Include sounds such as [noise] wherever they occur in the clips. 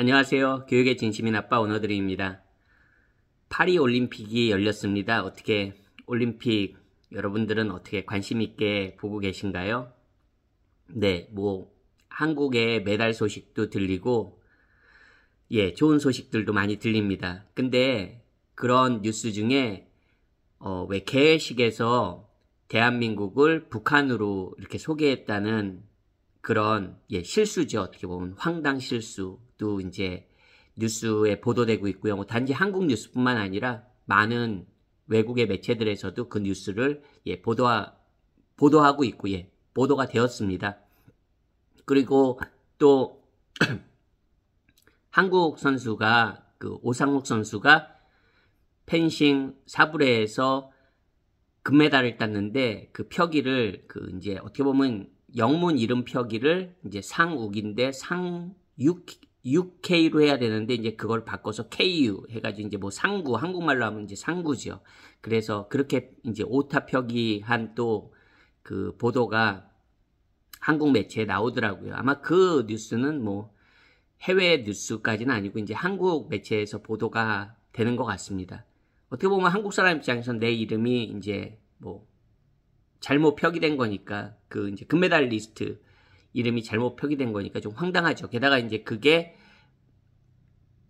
안녕하세요. 교육의 진심인 아빠 오너드림입니다. 파리 올림픽이 열렸습니다. 어떻게 올림픽 여러분들은 어떻게 관심 있게 보고 계신가요? 네, 뭐 한국의 메달 소식도 들리고 예, 좋은 소식들도 많이 들립니다. 근데 그런 뉴스 중에 어, 왜 개회식에서 대한민국을 북한으로 이렇게 소개했다는 그런 예, 실수죠. 어떻게 보면 황당 실수. 또 이제 뉴스에 보도되고 있고요. 뭐 단지 한국 뉴스뿐만 아니라 많은 외국의 매체들에서도 그 뉴스를 예, 보도하, 보도하고 있고 예, 보도가 되었습니다. 그리고 또 [clears throat] 한국 선수가 그 오상욱 선수가 펜싱 사브레에서 금메달을 땄는데 그 표기를 그 이제 어떻게 보면 영문 이름 표기를 이제 상욱인데 상육 UK로 해야 되는데 이제 그걸 바꿔서 KU 해가지고 이제 뭐 상구 한국말로 하면 이제 상구죠. 그래서 그렇게 이제 오타표기한 또 그 보도가 한국 매체에 나오더라고요. 아마 그 뉴스는 뭐 해외 뉴스까지는 아니고 이제 한국 매체에서 보도가 되는 것 같습니다. 어떻게 보면 한국 사람 입장에선 내 이름이 이제 뭐 잘못 표기된 거니까 그 이제 금메달 리스트 이름이 잘못 표기된 거니까 좀 황당하죠. 게다가 이제 그게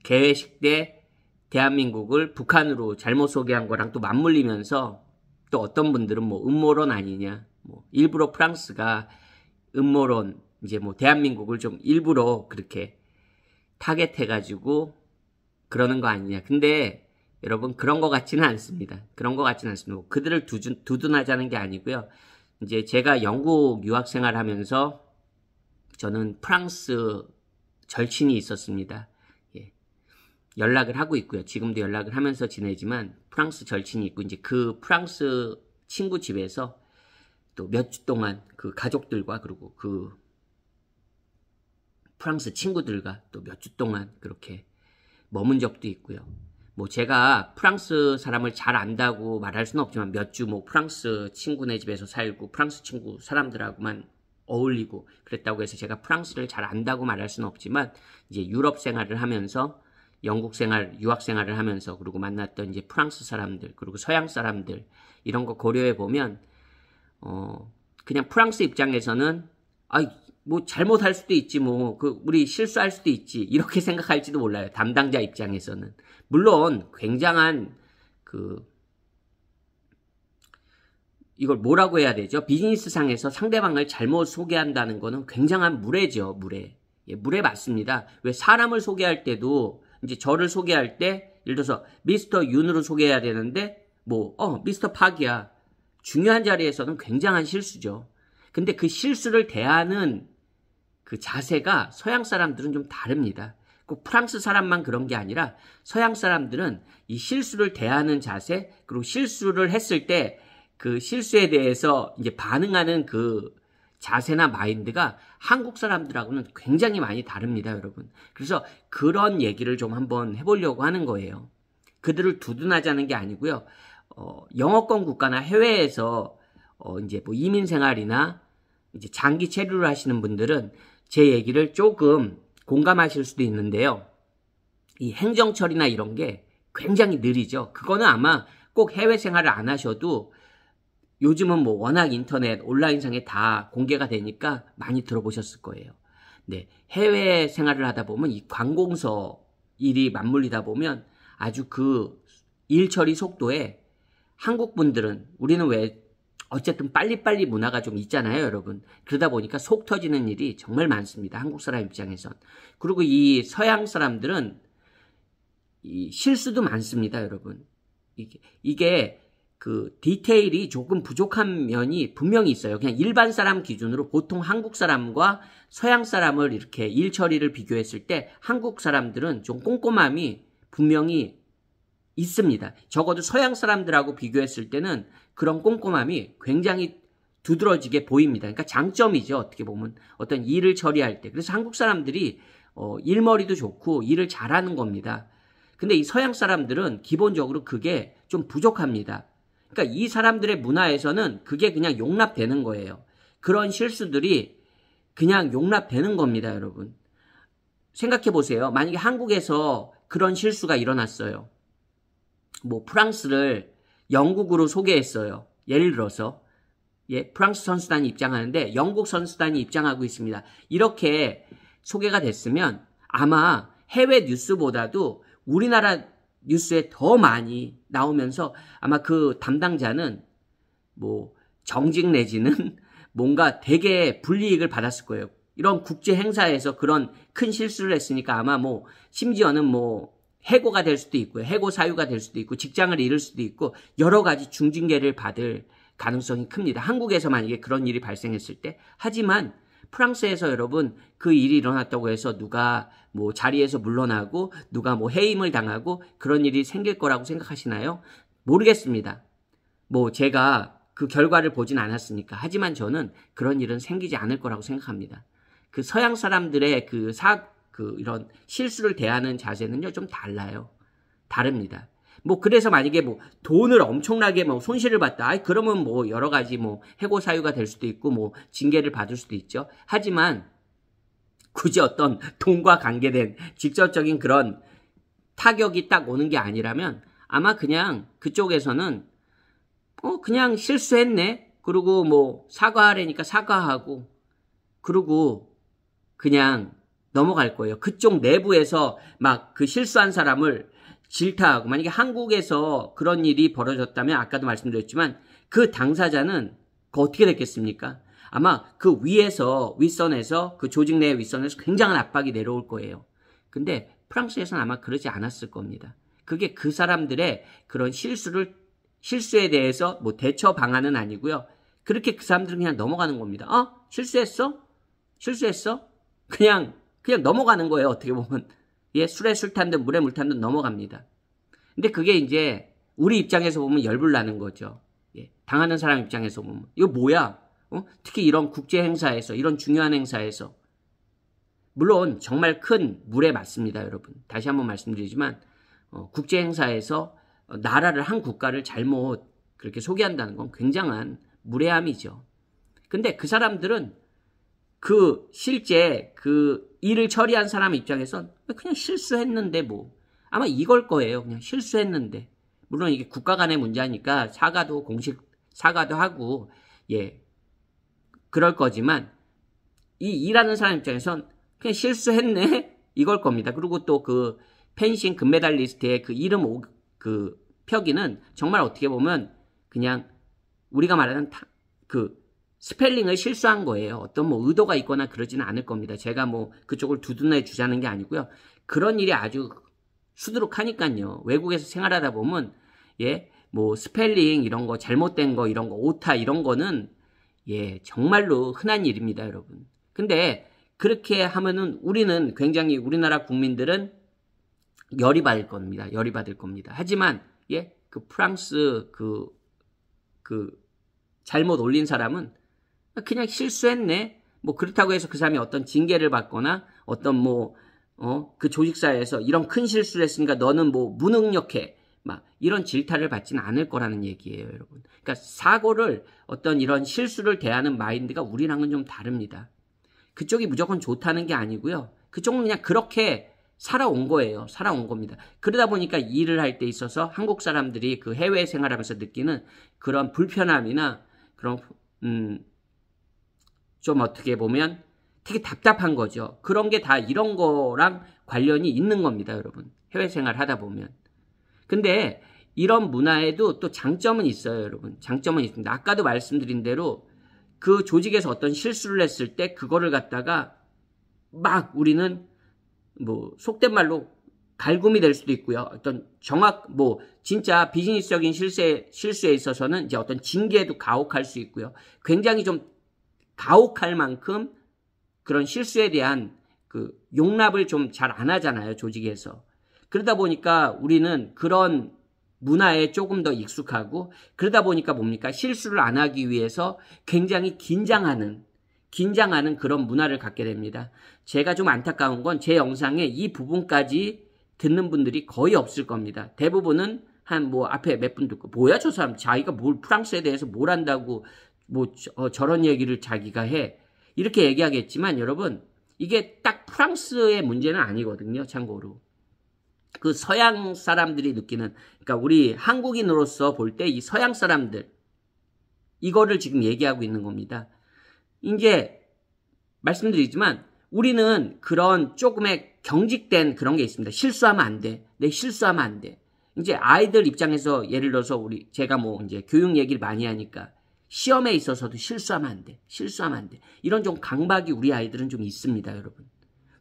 개회식 때 대한민국을 북한으로 잘못 소개한 거랑 또 맞물리면서 또 어떤 분들은 뭐 음모론 아니냐, 뭐 일부러 프랑스가 음모론 이제 뭐 대한민국을 좀 일부러 그렇게 타겟해가지고 그러는 거 아니냐. 근데 여러분 그런 거 같지는 않습니다. 그런 거 같지는 않습니다. 뭐 그들을 두둔, 두둔하자는 게 아니고요. 이제 제가 영국 유학 생활하면서 저는 프랑스 절친이 있었습니다. 연락을 하고 있고요. 지금도 연락을 하면서 지내지만 프랑스 절친이 있고 이제 그 프랑스 친구 집에서 또 몇 주 동안 그 가족들과 그리고 그 프랑스 친구들과 또 몇 주 동안 그렇게 머문 적도 있고요. 뭐 제가 프랑스 사람을 잘 안다고 말할 수는 없지만 몇 주 뭐 프랑스 친구네 집에서 살고 프랑스 친구 사람들하고만 어울리고 그랬다고 해서 제가 프랑스를 잘 안다고 말할 수는 없지만 이제 유럽 생활을 하면서 영국 생활, 유학 생활을 하면서 그리고 만났던 이제 프랑스 사람들, 그리고 서양 사람들 이런 거 고려해 보면 어 그냥 프랑스 입장에서는 아이 뭐 잘못할 수도 있지 뭐그 우리 실수할 수도 있지 이렇게 [laughs] 생각할지도 몰라요 담당자 입장에서는 물론 굉장한 그 이걸 뭐라고 해야 되죠 비즈니스 상에서 상대방을 잘못 소개한다는 거는 굉장한 무례죠 무례 예, 무례 맞습니다 왜 사람을 소개할 때도 이제 저를 소개할 때 예를 들어서 미스터 윤으로 소개해야 되는데 뭐 어 미스터 박이야 중요한 자리에서는 굉장한 실수죠. 근데 그 실수를 대하는 그 자세가 서양 사람들은 좀 다릅니다. 꼭 프랑스 사람만 그런 게 아니라 서양 사람들은 이 실수를 대하는 자세 그리고 실수를 했을 때 그 실수에 대해서 이제 반응하는 그 자세나 마인드가 한국 사람들하고는 굉장히 많이 다릅니다, 여러분. 그래서 그런 얘기를 좀 한번 해보려고 하는 거예요. 그들을 두둔하자는 게 아니고요. 어, 영어권 국가나 해외에서 어, 이제 뭐 이민 생활이나 이제 장기 체류를 하시는 분들은 제 얘기를 조금 공감하실 수도 있는데요. 이 행정처리나 이런 게 굉장히 느리죠. 그거는 아마 꼭 해외 생활을 안 하셔도 요즘은 뭐 워낙 인터넷 온라인상에 다 공개가 되니까 많이 들어보셨을 거예요. 네, 해외 생활을 하다 보면 이 관공서 일이 맞물리다 보면 아주 그 일 처리 속도에 한국 분들은 우리는 왜 어쨌든 빨리빨리 문화가 좀 있잖아요, 여러분. 그러다 보니까 속 터지는 일이 정말 많습니다. 한국 사람 입장에선. 그리고 이 서양 사람들은 이 실수도 많습니다, 여러분. 이게, 이게 그 디테일이 조금 부족한 면이 분명히 있어요. 그냥 일반 사람 기준으로 보통 한국 사람과 서양 사람을 이렇게 일 처리를 비교했을 때 한국 사람들은 좀 꼼꼼함이 분명히 있습니다. 적어도 서양 사람들하고 비교했을 때는 그런 꼼꼼함이 굉장히 두드러지게 보입니다. 그러니까 장점이죠. 어떻게 보면 어떤 일을 처리할 때. 그래서 한국 사람들이 어, 일머리도 좋고 일을 잘하는 겁니다. 근데 이 서양 사람들은 기본적으로 그게 좀 부족합니다. 그러니까 이 사람들의 문화에서는 그게 그냥 용납되는 거예요. 그런 실수들이 그냥 용납되는 겁니다, 여러분. 생각해 보세요. 만약에 한국에서 그런 실수가 일어났어요. 뭐 프랑스를 영국으로 소개했어요. 예를 들어서 예, 프랑스 선수단이 입장하는데 영국 선수단이 입장하고 있습니다. 이렇게 소개가 됐으면 아마 해외 뉴스보다도 우리나라 뉴스에 더 많이 나오면서 아마 그 담당자는 뭐 정직 내지는 [laughs] 뭔가 되게 불이익을 받았을 거예요. 이런 국제 행사에서 그런 큰 실수를 했으니까 아마 뭐 심지어는 뭐 해고가 될 수도 있고 해고 사유가 될 수도 있고 직장을 잃을 수도 있고 여러 가지 중징계를 받을 가능성이 큽니다. 한국에서만 약에 그런 일이 발생했을 때 하지만 프랑스에서 여러분 그 일이 일어났다고 해서 누가 뭐 자리에서 물러나고 누가 뭐 해임을 당하고 그런 일이 생길 거라고 생각하시나요? 모르겠습니다. 뭐 제가 그 결과를 보진 않았으니까. 하지만 저는 그런 일은 생기지 않을 거라고 생각합니다. 그 서양 사람들의 그 사, 그 이런 실수를 대하는 자세는요, 좀 달라요. 다릅니다. 뭐 그래서 만약에 뭐 돈을 엄청나게 뭐 손실을 봤다. 그러면 뭐 여러 가지 뭐 해고 사유가 될 수도 있고 뭐 징계를 받을 수도 있죠. 하지만 굳이 어떤 돈과 관계된 직접적인 그런 타격이 딱 오는 게 아니라면 아마 그냥 그쪽에서는 어 그냥 실수했네. 그리고 뭐 사과하라니까 사과하고 그리고 그냥 넘어갈 거예요. 그쪽 내부에서 막 그 실수한 사람을 질타하고 만약에 한국에서 그런 일이 벌어졌다면 아까도 말씀드렸지만 그 당사자는 그 어떻게 됐겠습니까? 아마 그 위에서 윗선에서 그 조직 내 윗선에서 굉장한 압박이 내려올 거예요. 근데 프랑스에서는 아마 그러지 않았을 겁니다. 그게 그 사람들의 그런 실수를 실수에 대해서 뭐 대처 방안은 아니고요. 그렇게 그 사람들은 그냥 넘어가는 겁니다. 어? 실수했어? 실수했어? 그냥 그냥 넘어가는 거예요. 어떻게 보면 예, 술에 술탄듯 물에 물탄듯 넘어갑니다. 근데 그게 이제 우리 입장에서 보면 열불 나는 거죠. 예, 당하는 사람 입장에서 보면 이거 뭐야? 어? 특히 이런 국제 행사에서 이런 중요한 행사에서 물론 정말 큰 물에 맞습니다, 여러분. 다시 한번 말씀드리지만 어, 국제 행사에서 어, 나라를 한 국가를 잘못 그렇게 소개한다는 건 굉장한 무례함이죠. 근데 그 사람들은 그 실제 그 일을 처리한 사람 입장에선 그냥 실수했는데 뭐 아마 이걸 거예요. 그냥 실수했는데 물론 이게 국가 간의 문제니까 사과도 공식 사과도 하고 예 그럴 거지만 이 일하는 사람 입장에선 그냥 실수했네 [laughs] 이걸 겁니다. 그리고 또 그 펜싱 금메달리스트의 그 이름 오, 그 표기는 정말 어떻게 보면 그냥 우리가 말하는 타, 그 스펠링을 실수한 거예요. 어떤 뭐 의도가 있거나 그러지는 않을 겁니다. 제가 뭐 그쪽을 두둔해 주자는 게 아니고요. 그런 일이 아주 수두룩하니까요. 외국에서 생활하다 보면 예, 뭐 스펠링 이런 거 잘못된 거 이런 거 오타 이런 거는 예, 정말로 흔한 일입니다, 여러분. 근데 그렇게 하면은 우리는 굉장히 우리나라 국민들은 열이 받을 겁니다. 열이 받을 겁니다. 하지만 예, 그 프랑스 그그 그 잘못 올린 사람은 그냥 실수했네. 뭐 그렇다고 해서 그 사람이 어떤 징계를 받거나 어떤 뭐, 어, 그 조직사에서 이런 큰 실수를 했으니까 너는 뭐 무능력해. 막 이런 질타를 받지는 않을 거라는 얘기예요, 여러분. 그러니까 사고를 어떤 이런 실수를 대하는 마인드가 우리랑은 좀 다릅니다. 그쪽이 무조건 좋다는 게 아니고요. 그쪽은 그냥 그렇게 살아온 거예요. 살아온 겁니다. 그러다 보니까 일을 할 때 있어서 한국 사람들이 그 해외 생활하면서 느끼는 그런 불편함이나 그런 음, 좀 어떻게 보면 되게 답답한 거죠. 그런 게 다 이런 거랑 관련이 있는 겁니다, 여러분. 해외 생활 하다 보면. 근데 이런 문화에도 또 장점은 있어요, 여러분. 장점은 있습니다. 아까도 말씀드린 대로 그 조직에서 어떤 실수를 했을 때 그거를 갖다가 막 우리는 뭐 속된 말로 갈굼이 될 수도 있고요. 어떤 정확 뭐 진짜 비즈니스적인 실세 실수에 있어서는 이제 어떤 징계도 가혹할 수 있고요. 굉장히 좀 가혹할 만큼 그런 실수에 대한 그 용납을 좀 잘 안 하잖아요, 조직에서. 그러다 보니까 우리는 그런 문화에 조금 더 익숙하고 그러다 보니까 뭡니까? 실수를 안 하기 위해서 굉장히 긴장하는 긴장하는 그런 문화를 갖게 됩니다. 제가 좀 안타까운 건 제 영상에 이 부분까지 듣는 분들이 거의 없을 겁니다. 대부분은 한 뭐 앞에 몇 분 듣고 뭐야 저 사람 자기가 뭘 프랑스에 대해서 뭘 안다고 뭐 어, 저런 얘기를 자기가 해 이렇게 얘기하겠지만 여러분 이게 딱 프랑스의 문제는 아니거든요 참고로 그 서양 사람들이 느끼는 그러니까 우리 한국인으로서 볼 때 이 서양 사람들 이거를 지금 얘기하고 있는 겁니다 이제 말씀드리지만 우리는 그런 조금의 경직된 그런 게 있습니다 실수하면 안 돼 내 실수하면 안 돼 이제 아이들 입장에서 예를 들어서 우리 제가 뭐 이제 교육 얘기를 많이 하니까 시험에 있어서도 실수하면 안 돼. 실수하면 안 돼. 이런 좀 강박이 우리 아이들은 좀 있습니다, 여러분.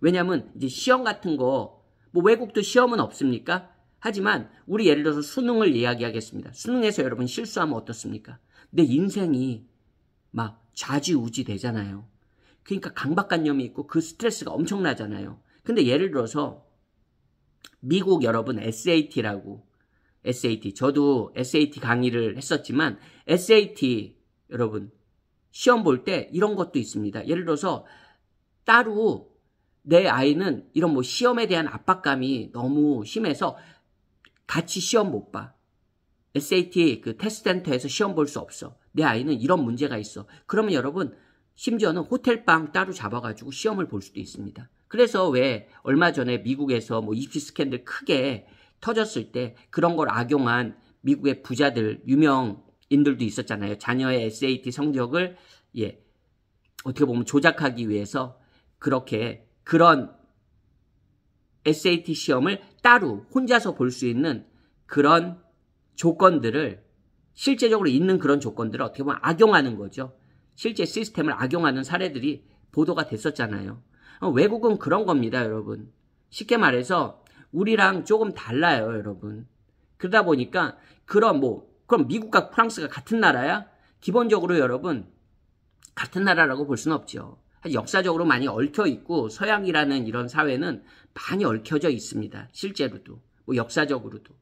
왜냐면 이제 시험 같은 거, 뭐 외국도 시험은 없습니까? 하지만 우리 예를 들어서 수능을 이야기하겠습니다. 수능에서 여러분 실수하면 어떻습니까? 내 인생이 막 좌지우지 되잖아요. 그러니까 강박관념이 있고 그 스트레스가 엄청나잖아요. 근데 예를 들어서 미국 여러분 SAT라고 SAT 저도 SAT 강의를 했었지만 SAT 여러분 시험 볼 때 이런 것도 있습니다. 예를 들어서 따로 내 아이는 이런 뭐 시험에 대한 압박감이 너무 심해서 같이 시험 못 봐. SAT 그 테스트 센터에서 시험 볼 수 없어. 내 아이는 이런 문제가 있어. 그러면 여러분 심지어는 호텔방 따로 잡아가지고 시험을 볼 수도 있습니다. 그래서 왜 얼마 전에 미국에서 뭐 입시 스캔들 크게 터졌을 때 그런 걸 악용한 미국의 부자들, 유명 인들도 있었잖아요. 자녀의 SAT 성적을 예, 어떻게 보면 조작하기 위해서 그렇게 그런 SAT 시험을 따로 혼자서 볼 수 있는 그런 조건들을 실제적으로 있는 그런 조건들을 어떻게 보면 악용하는 거죠. 실제 시스템을 악용하는 사례들이 보도가 됐었잖아요. 어, 외국은 그런 겁니다, 여러분. 쉽게 말해서 우리랑 조금 달라요, 여러분. 그러다 보니까 그런 뭐 그럼 미국과 프랑스가 같은 나라야? 기본적으로 여러분 같은 나라라고 볼 수는 없죠. 역사적으로 많이 얽혀 있고 서양이라는 이런 사회는 많이 얽혀져 있습니다. 실제로도 뭐 역사적으로도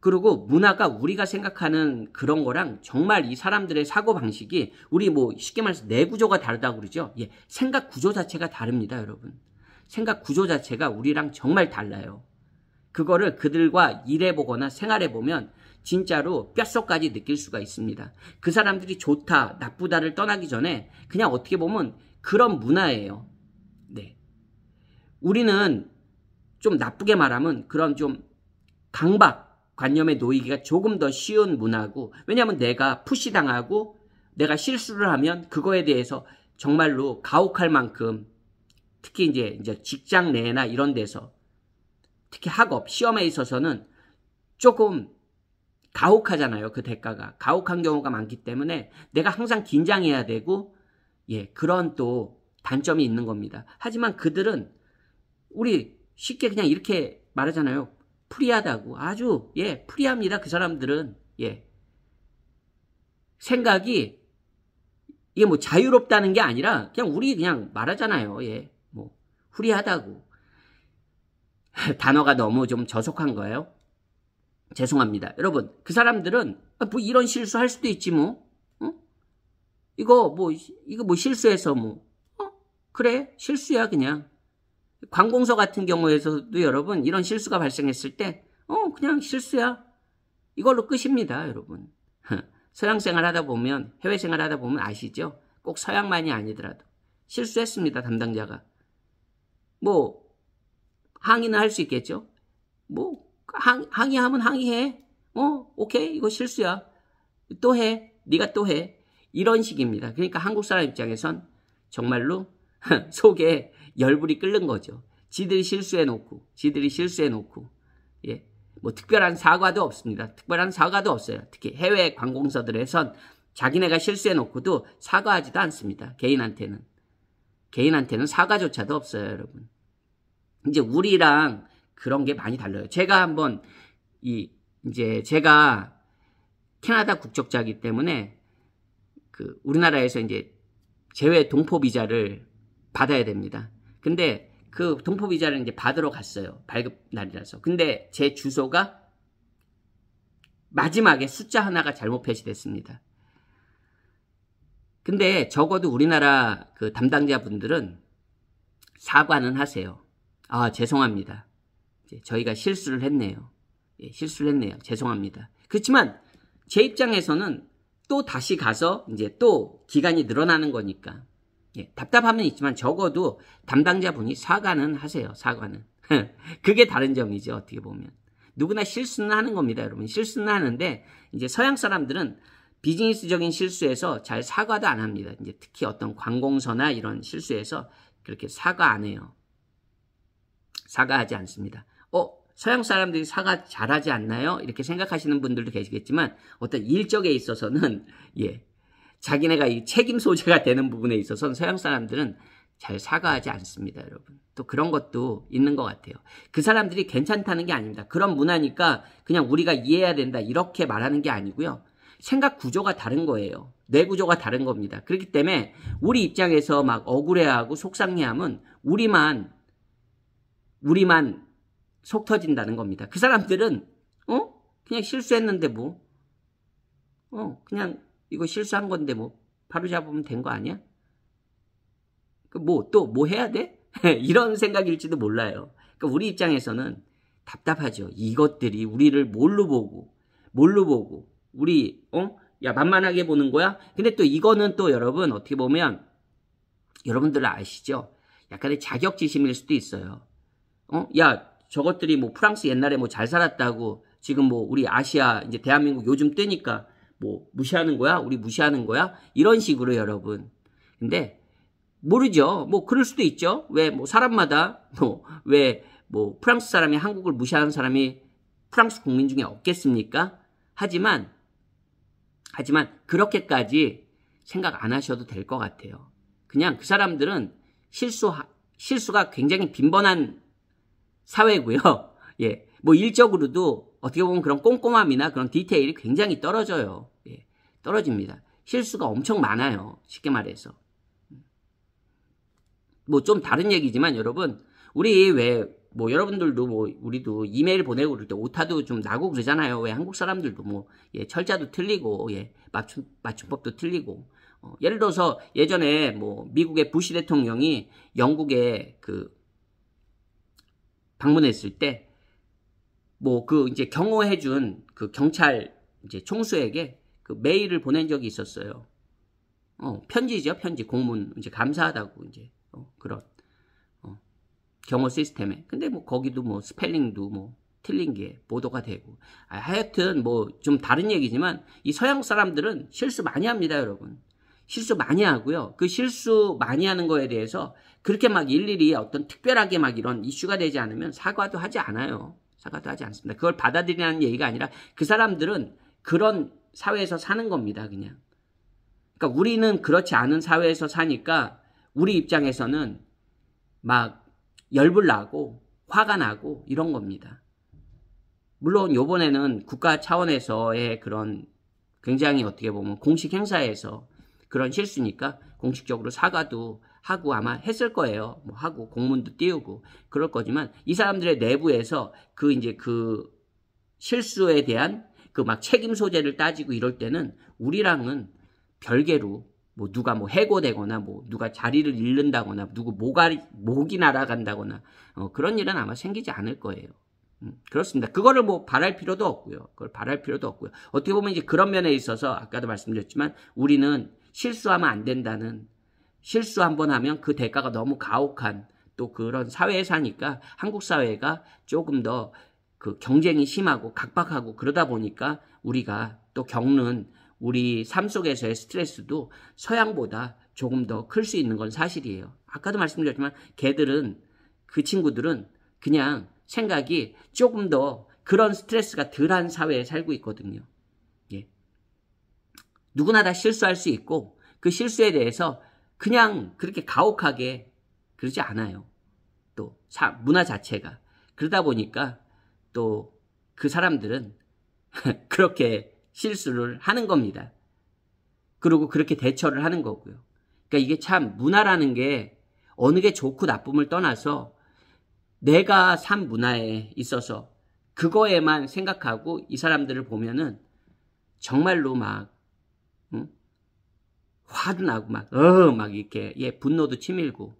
그리고 문화가 우리가 생각하는 그런 거랑 정말 이 사람들의 사고 방식이 우리 뭐 쉽게 말해서 내구조가 다르다고 그러죠. 예, 생각 구조 자체가 다릅니다, 여러분. 생각 구조 자체가 우리랑 정말 달라요. 그거를 그들과 일해보거나 생활해보면 진짜로 뼛속까지 느낄 수가 있습니다. 그 사람들이 좋다, 나쁘다를 떠나기 전에 그냥 어떻게 보면 그런 문화예요. 네. 우리는 좀 나쁘게 말하면 그런 좀 강박 관념에 놓이기가 조금 더 쉬운 문화고 왜냐하면 내가 푸시당하고 내가 실수를 하면 그거에 대해서 정말로 가혹할 만큼 특히 이제 이제 직장 내나 이런 데서 특히 학업 시험에 있어서는 조금 가혹하잖아요. 그 대가가. 가혹한 경우가 많기 때문에 내가 항상 긴장해야 되고, 예, 그런 또 단점이 있는 겁니다. 하지만 그들은 우리 쉽게 그냥 이렇게 말하잖아요. 프리하다고. 아주, 예, 프리합니다. 그 사람들은. 예. 생각이 이게 뭐 자유롭다는 게 아니라 그냥 우리 그냥 말하잖아요. 예. 뭐, 후리하다고. [laughs] 단어가 너무 좀 저속한 거예요. 죄송합니다. 여러분, 그 사람들은 아, 뭐 이런 실수 할 수도 있지 뭐. 어? 이거 뭐 이거 뭐 실수해서 뭐 어? 그래 실수야 그냥. 관공서 같은 경우에서도 여러분 이런 실수가 발생했을 때 어 그냥 실수야 이걸로 끝입니다 여러분. [laughs] 서양 생활하다 보면 해외 생활하다 보면 아시죠? 꼭 서양만이 아니더라도 실수했습니다 담당자가 뭐 항의는 할 수 있겠죠. 뭐 항, 항의하면 항의해. 어? 오케이? 이거 실수야. 또 해. 네가 또 해. 이런 식입니다. 그러니까 한국 사람 입장에선 정말로 [laughs] 속에 열불이 끓는 거죠. 지들이 실수해놓고, 지들이 실수해놓고, 예. 뭐 특별한 사과도 없습니다. 특별한 사과도 없어요. 특히 해외 관공서들에선 자기네가 실수해놓고도 사과하지도 않습니다. 개인한테는. 개인한테는 사과조차도 없어요, 여러분. 이제 우리랑 그런 게 많이 달라요. 제가 한번 이 이제 제가 캐나다 국적자이기 때문에 그 우리나라에서 이제 제외 동포 비자를 받아야 됩니다. 근데 그 동포 비자를 이제 받으러 갔어요. 발급 날이라서. 근데 제 주소가 마지막에 숫자 하나가 잘못 표시됐습니다. 근데 적어도 우리나라 그 담당자분들은 사과는 하세요. 아, 죄송합니다. 저희가 실수를 했네요. 예, 실수를 했네요. 죄송합니다. 그렇지만 제 입장에서는 또 다시 가서 이제 또 기간이 늘어나는 거니까 예, 답답함은 있지만 적어도 담당자분이 사과는 하세요. 사과는 [laughs] 그게 다른 점이죠. 어떻게 보면 누구나 실수는 하는 겁니다, 여러분. 실수는 하는데 이제 서양 사람들은 비즈니스적인 실수에서 잘 사과도 안 합니다. 이제 특히 어떤 관공서나 이런 실수에서 그렇게 사과 안 해요. 사과하지 않습니다. 어, 서양 사람들이 사과 잘하지 않나요? 이렇게 생각하시는 분들도 계시겠지만 어떤 일적에 있어서는 [laughs] 예, 자기네가 이 책임 소재가 되는 부분에 있어서는 서양 사람들은 잘 사과하지 않습니다, 여러분. 또 그런 것도 있는 것 같아요. 그 사람들이 괜찮다는 게 아닙니다. 그런 문화니까 그냥 우리가 이해해야 된다 이렇게 말하는 게 아니고요. 생각 구조가 다른 거예요. 뇌 구조가 다른 겁니다. 그렇기 때문에 우리 입장에서 막 억울해하고 속상해함은 우리만 우리만 속 터진다는 겁니다. 그 사람들은 어? 그냥 실수했는데 뭐. 어, 그냥 이거 실수한 건데 뭐 바로 잡으면 된 거 아니야? 그 뭐 또뭐 뭐 해야 돼? [laughs] 이런 생각일지도 몰라요. 그러니까 우리 입장에서는 답답하죠. 이것들이 우리를 뭘로 보고 뭘로 보고 우리 어? 야 만만하게 보는 거야? 근데 또 이거는 또 여러분 어떻게 보면 여러분들 아시죠? 약간의 자격지심일 수도 있어요. 어? 야 저것들이 뭐 프랑스 옛날에 뭐 잘 살았다고 지금 뭐 우리 아시아 이제 대한민국 요즘 뜨니까 뭐 무시하는 거야? 우리 무시하는 거야? 이런 식으로 여러분. 근데 모르죠. 뭐 그럴 수도 있죠. 왜 뭐 사람마다 뭐 왜뭐 뭐 프랑스 사람이 한국을 무시하는 사람이 프랑스 국민 중에 없겠습니까? 하지만 하지만 그렇게까지 생각 안 하셔도 될 것 같아요. 그냥 그 사람들은 실수 실수가 굉장히 빈번한 사회고요. [laughs] 예. 뭐 일적으로도 어떻게 보면 그런 꼼꼼함이나 그런 디테일이 굉장히 떨어져요. 예. 떨어집니다. 실수가 엄청 많아요. 쉽게 말해서. 음. 뭐좀 다른 얘기지만 여러분, 우리 왜 뭐 여러분들도 뭐 우리도 이메일 보내고 그럴 때 오타도 좀 나고 그러잖아요. 왜 한국 사람들도 뭐 예, 철자도 틀리고 예, 맞춤 맞춤법도 틀리고 어, 예를 들어서 예전에 뭐 미국의 부시 대통령이 영국의 그 방문했을 때 뭐 그 이제 경호해 준 그 경찰 이제 총수에게 그 메일을 보낸 적이 있었어요. 어, 편지죠, 편지 공문 이제 감사하다고 이제 어, 그런 어, 경호 시스템에. 근데 뭐 거기도 뭐 스펠링도 뭐 틀린 게 보도가 되고 아, 하여튼 뭐 좀 다른 얘기지만 이 서양 사람들은 실수 많이 합니다, 여러분. 실수 많이 하고요. 그 실수 많이 하는 거에 대해서 그렇게 막 일일이 어떤 특별하게 막 이런 이슈가 되지 않으면 사과도 하지 않아요. 사과도 하지 않습니다. 그걸 받아들이는 얘기가 아니라 그 사람들은 그런 사회에서 사는 겁니다. 그냥. 그러니까 우리는 그렇지 않은 사회에서 사니까 우리 입장에서는 막 열불 나고 화가 나고 이런 겁니다. 물론 요번에는 국가 차원에서의 그런 굉장히 어떻게 보면 공식 행사에서 그런 실수니까 공식적으로 사과도 하고 아마 했을 거예요. 뭐 하고 공문도 띄우고 그럴 거지만 이 사람들의 내부에서 그 이제 그 실수에 대한 그 막 책임 소재를 따지고 이럴 때는 우리랑은 별개로 뭐 누가 뭐 해고되거나 뭐 누가 자리를 잃는다거나 누구 모가 목이 날아간다거나 어 그런 일은 아마 생기지 않을 거예요. 음, 그렇습니다. 그거를 뭐 바랄 필요도 없고요. 그걸 바랄 필요도 없고요. 어떻게 보면 이제 그런 면에 있어서 아까도 말씀드렸지만 우리는 실수하면 안 된다는 실수 한번 하면 그 대가가 너무 가혹한 또 그런 사회에 사니까 한국 사회가 조금 더 그 경쟁이 심하고 각박하고 그러다 보니까 우리가 또 겪는 우리 삶 속에서의 스트레스도 서양보다 조금 더 클 수 있는 건 사실이에요. 아까도 말씀드렸지만 개들은 그 친구들은 그냥 생각이 조금 더 그런 스트레스가 덜한 사회에 살고 있거든요. 누구나 다 실수할 수 있고 그 실수에 대해서 그냥 그렇게 가혹하게 그러지 않아요. 또 문화 자체가 그러다 보니까 또 그 사람들은 [laughs] 그렇게 실수를 하는 겁니다. 그리고 그렇게 대처를 하는 거고요. 그러니까 이게 참 문화라는 게 어느 게 좋고 나쁨을 떠나서 내가 산 문화에 있어서 그거에만 생각하고 이 사람들을 보면은 정말로 막 응? 화도 나고 막 어막 막 이렇게 예 분노도 치밀고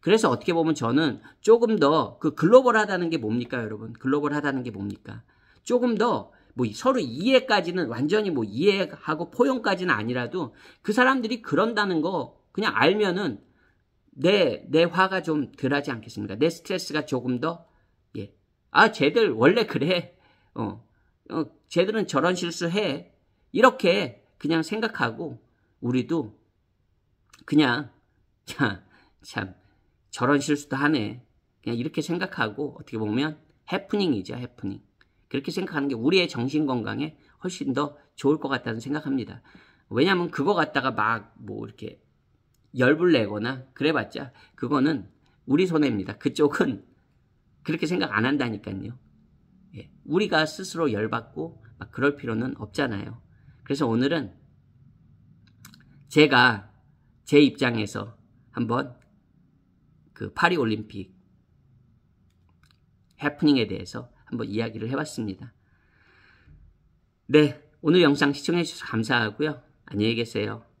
그래서 어떻게 보면 저는 조금 더 그 글로벌하다는 게 뭡니까 여러분 글로벌하다는 게 뭡니까 조금 더 뭐 서로 이해까지는 완전히 뭐 이해하고 포용까지는 아니라도 그 사람들이 그런다는 거 그냥 알면은 내, 내 화가 좀 덜하지 않겠습니까? 내 스트레스가 조금 더, 예. 아, 쟤들 원래 그래. 어, 어, 쟤들은 저런 실수해. 이렇게 그냥 생각하고 우리도 그냥 참, 참 저런 실수도 하네. 그냥 이렇게 생각하고 어떻게 보면 해프닝이죠, 해프닝. 그렇게 생각하는 게 우리의 정신 건강에 훨씬 더 좋을 것 같다는 생각합니다. 왜냐하면 그거 갖다가 막 뭐 이렇게 열불 내거나 그래봤자 그거는 우리 손해입니다. 그쪽은 그렇게 생각 안 한다니까요. 예. 우리가 스스로 열받고 막 그럴 필요는 없잖아요. 그래서 오늘은 제가 제 입장에서 한번 그 파리 올림픽 해프닝에 대해서 한번 이야기를 해봤습니다. 네, 오늘 영상 시청해주셔서 감사하고요. 안녕히 계세요.